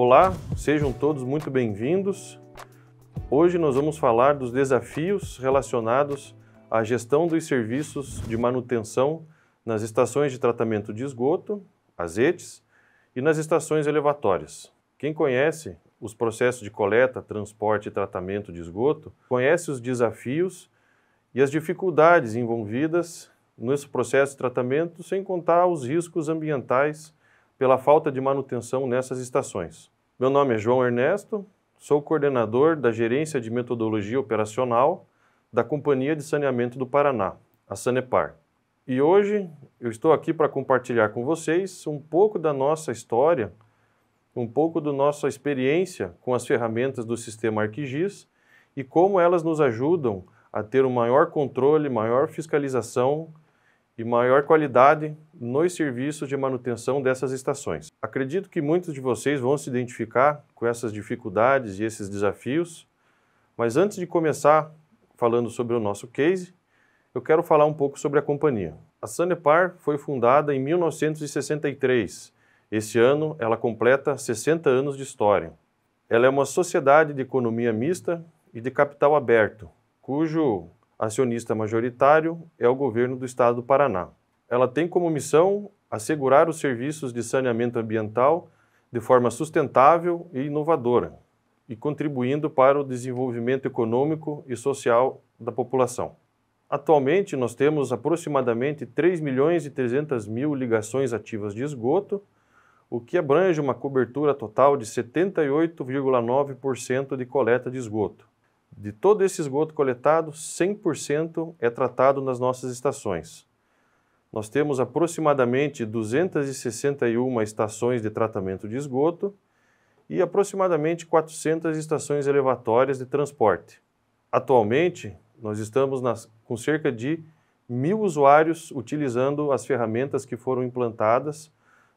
Olá, sejam todos muito bem-vindos. Hoje nós vamos falar dos desafios relacionados à gestão dos serviços de manutenção nas estações de tratamento de esgoto, as e nas estações elevatórias. Quem conhece os processos de coleta, transporte e tratamento de esgoto conhece os desafios e as dificuldades envolvidas nesse processo de tratamento, sem contar os riscos ambientais pela falta de manutenção nessas estações. Meu nome é João Ernesto, sou coordenador da Gerência de Metodologia Operacional da Companhia de Saneamento do Paraná, a Sanepar. E hoje eu estou aqui para compartilhar com vocês um pouco da nossa história, um pouco da nossa experiência com as ferramentas do sistema ArcGIS e como elas nos ajudam a ter um maior controle, maior fiscalização e maior qualidade nos serviços de manutenção dessas estações. Acredito que muitos de vocês vão se identificar com essas dificuldades e esses desafios, mas antes de começar falando sobre o nosso case, eu quero falar um pouco sobre a companhia. A Sanepar foi fundada em 1963. Esse ano ela completa 60 anos de história. Ela é uma sociedade de economia mista e de capital aberto, cujo acionista majoritário é o governo do estado do Paraná. Ela tem como missão assegurar os serviços de saneamento ambiental de forma sustentável e inovadora e contribuindo para o desenvolvimento econômico e social da população. Atualmente, nós temos aproximadamente 3 milhões e 300 mil ligações ativas de esgoto, o que abrange uma cobertura total de 78,9% de coleta de esgoto. De todo esse esgoto coletado, 100% é tratado nas nossas estações. Nós temos aproximadamente 261 estações de tratamento de esgoto e aproximadamente 400 estações elevatórias de transporte. Atualmente, nós estamos nas, com cerca de mil usuários utilizando as ferramentas que foram implantadas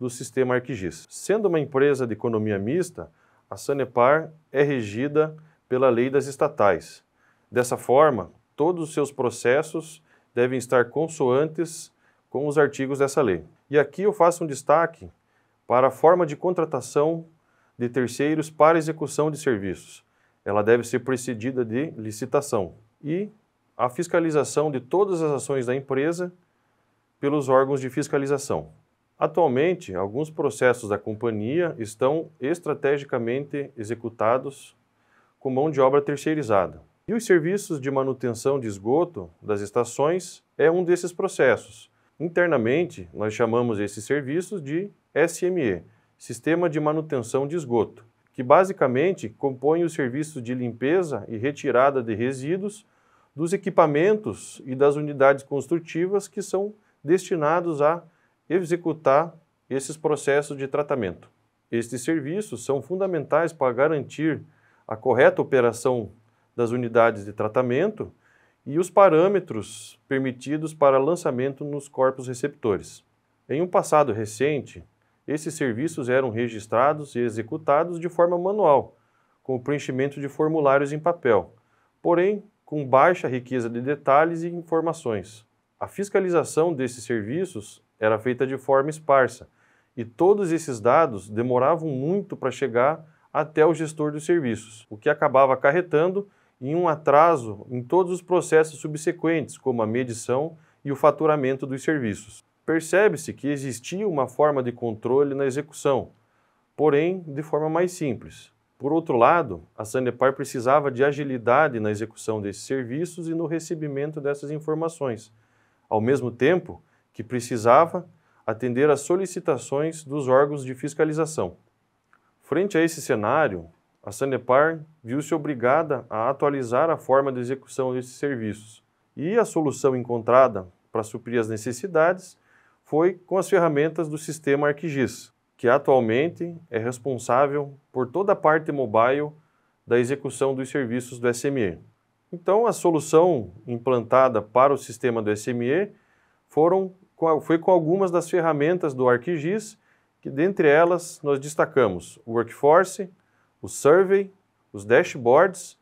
do sistema ArcGIS. Sendo uma empresa de economia mista, a Sanepar é regida pela lei das estatais. Dessa forma, todos os seus processos devem estar consoantes com os artigos dessa lei. E aqui eu faço um destaque para a forma de contratação de terceiros para execução de serviços. Ela deve ser precedida de licitação e a fiscalização de todas as ações da empresa pelos órgãos de fiscalização. Atualmente, alguns processos da companhia estão estrategicamente executados com mão de obra terceirizada. E os serviços de manutenção de esgoto das estações é um desses processos. Internamente, nós chamamos esses serviços de SME, Sistema de Manutenção de Esgoto, que basicamente compõe os serviços de limpeza e retirada de resíduos dos equipamentos e das unidades construtivas que são destinados a executar esses processos de tratamento. Estes serviços são fundamentais para garantir a correta operação das unidades de tratamento e os parâmetros permitidos para lançamento nos corpos receptores. Em um passado recente, esses serviços eram registrados e executados de forma manual, com o preenchimento de formulários em papel, porém com baixa riqueza de detalhes e informações. A fiscalização desses serviços era feita de forma esparsa e todos esses dados demoravam muito para chegar até o gestor dos serviços, o que acabava acarretando em um atraso em todos os processos subsequentes, como a medição e o faturamento dos serviços. Percebe-se que existia uma forma de controle na execução, porém de forma mais simples. Por outro lado, a Sanepar precisava de agilidade na execução desses serviços e no recebimento dessas informações, ao mesmo tempo que precisava atender às solicitações dos órgãos de fiscalização. Frente a esse cenário, a Sanepar viu-se obrigada a atualizar a forma de execução desses serviços. E a solução encontrada para suprir as necessidades foi com as ferramentas do sistema ArcGIS, que atualmente é responsável por toda a parte mobile da execução dos serviços do SME. Então, a solução implantada para o sistema do SME foram, foi com algumas das ferramentas do ArcGIS que dentre elas nós destacamos o Workforce, o Survey, os Dashboards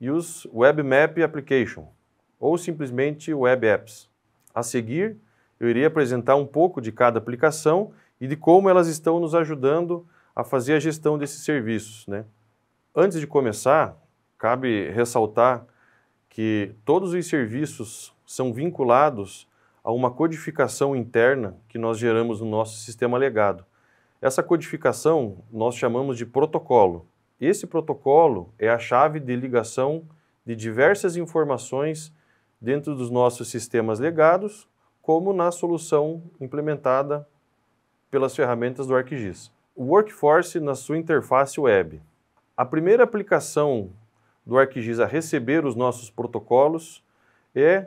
e os Web Map Application, ou simplesmente Web Apps. A seguir, eu irei apresentar um pouco de cada aplicação e de como elas estão nos ajudando a fazer a gestão desses serviços. Né? Antes de começar, cabe ressaltar que todos os serviços são vinculados a uma codificação interna que nós geramos no nosso sistema legado. Essa codificação nós chamamos de protocolo. Esse protocolo é a chave de ligação de diversas informações dentro dos nossos sistemas legados, como na solução implementada pelas ferramentas do ArcGIS. O Workforce na sua interface web. A primeira aplicação do ArcGIS a receber os nossos protocolos é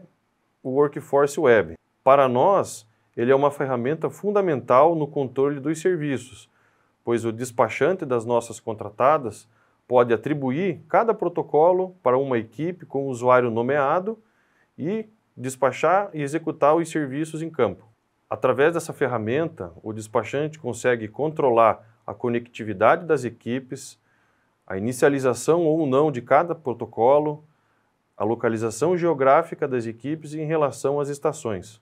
o Workforce Web. Para nós, ele é uma ferramenta fundamental no controle dos serviços, pois o despachante das nossas contratadas pode atribuir cada protocolo para uma equipe com o usuário nomeado e despachar e executar os serviços em campo. Através dessa ferramenta, o despachante consegue controlar a conectividade das equipes, a inicialização ou não de cada protocolo, a localização geográfica das equipes em relação às estações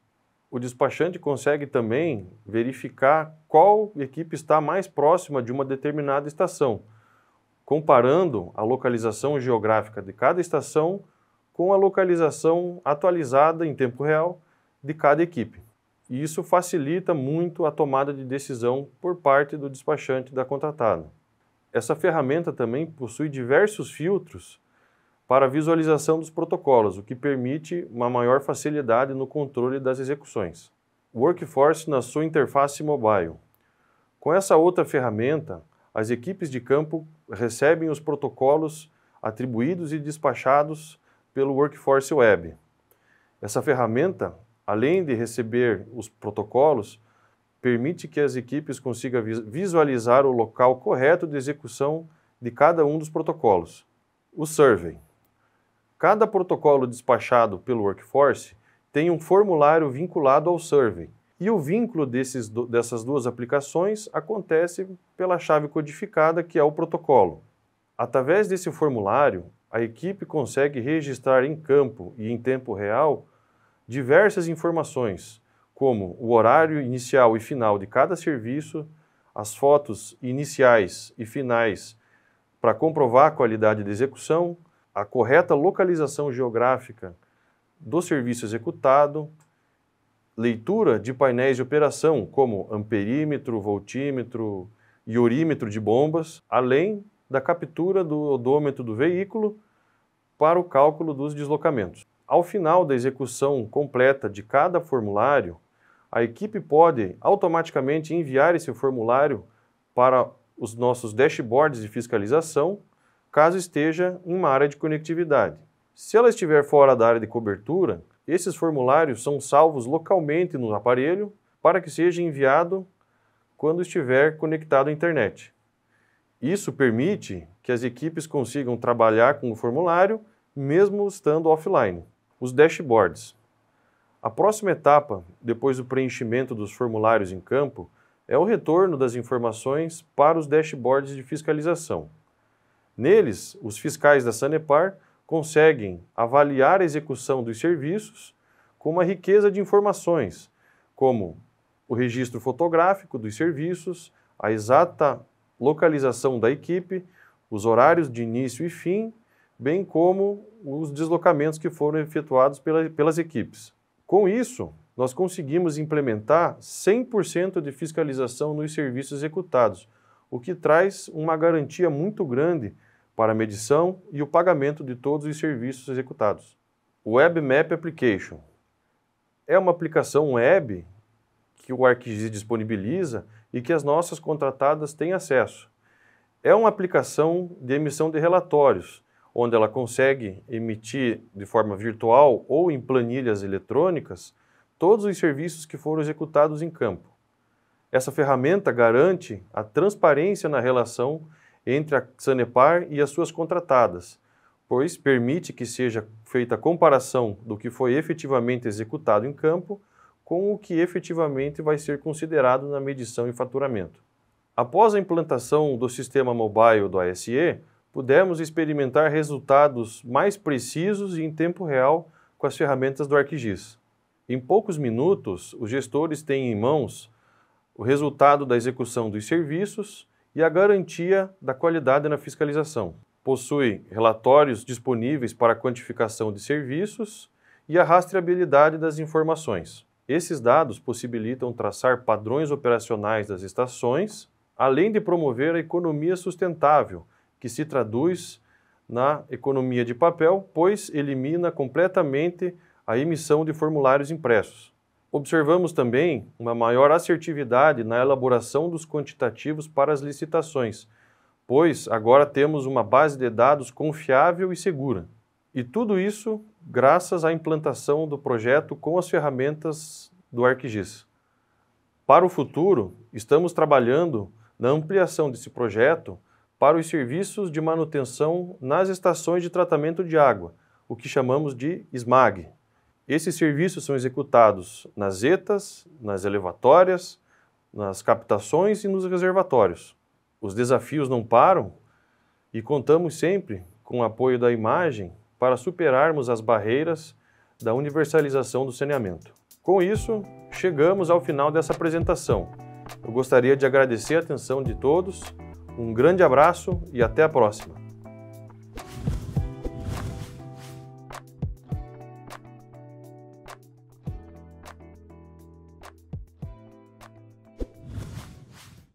o despachante consegue também verificar qual equipe está mais próxima de uma determinada estação, comparando a localização geográfica de cada estação com a localização atualizada em tempo real de cada equipe. E isso facilita muito a tomada de decisão por parte do despachante da contratada. Essa ferramenta também possui diversos filtros para visualização dos protocolos, o que permite uma maior facilidade no controle das execuções. Workforce na sua interface mobile. Com essa outra ferramenta, as equipes de campo recebem os protocolos atribuídos e despachados pelo Workforce Web. Essa ferramenta, além de receber os protocolos, permite que as equipes consigam visualizar o local correto de execução de cada um dos protocolos. O Survey. Cada protocolo despachado pelo Workforce tem um formulário vinculado ao survey. E o vínculo desses, dessas duas aplicações acontece pela chave codificada, que é o protocolo. Através desse formulário, a equipe consegue registrar em campo e em tempo real diversas informações, como o horário inicial e final de cada serviço, as fotos iniciais e finais para comprovar a qualidade de execução, a correta localização geográfica do serviço executado, leitura de painéis de operação, como amperímetro, voltímetro e orímetro de bombas, além da captura do odômetro do veículo para o cálculo dos deslocamentos. Ao final da execução completa de cada formulário, a equipe pode automaticamente enviar esse formulário para os nossos dashboards de fiscalização caso esteja em uma área de conectividade. Se ela estiver fora da área de cobertura, esses formulários são salvos localmente no aparelho para que seja enviado quando estiver conectado à internet. Isso permite que as equipes consigam trabalhar com o formulário mesmo estando offline. Os dashboards. A próxima etapa, depois do preenchimento dos formulários em campo, é o retorno das informações para os dashboards de fiscalização. Neles, os fiscais da Sanepar conseguem avaliar a execução dos serviços com uma riqueza de informações, como o registro fotográfico dos serviços, a exata localização da equipe, os horários de início e fim, bem como os deslocamentos que foram efetuados pela, pelas equipes. Com isso, nós conseguimos implementar 100% de fiscalização nos serviços executados, o que traz uma garantia muito grande para a medição e o pagamento de todos os serviços executados. Web Map Application é uma aplicação web que o ArcGIS disponibiliza e que as nossas contratadas têm acesso. É uma aplicação de emissão de relatórios, onde ela consegue emitir de forma virtual ou em planilhas eletrônicas todos os serviços que foram executados em campo. Essa ferramenta garante a transparência na relação entre a Sanepar e as suas contratadas, pois permite que seja feita a comparação do que foi efetivamente executado em campo com o que efetivamente vai ser considerado na medição e faturamento. Após a implantação do sistema mobile do ASE, pudemos experimentar resultados mais precisos e em tempo real com as ferramentas do ArcGIS. Em poucos minutos, os gestores têm em mãos o resultado da execução dos serviços, e a garantia da qualidade na fiscalização. Possui relatórios disponíveis para quantificação de serviços e a rastreabilidade das informações. Esses dados possibilitam traçar padrões operacionais das estações, além de promover a economia sustentável, que se traduz na economia de papel, pois elimina completamente a emissão de formulários impressos. Observamos também uma maior assertividade na elaboração dos quantitativos para as licitações, pois agora temos uma base de dados confiável e segura. E tudo isso graças à implantação do projeto com as ferramentas do ArcGIS. Para o futuro, estamos trabalhando na ampliação desse projeto para os serviços de manutenção nas estações de tratamento de água, o que chamamos de SMAG. Esses serviços são executados nas etas, nas elevatórias, nas captações e nos reservatórios. Os desafios não param e contamos sempre com o apoio da imagem para superarmos as barreiras da universalização do saneamento. Com isso, chegamos ao final dessa apresentação. Eu gostaria de agradecer a atenção de todos, um grande abraço e até a próxima!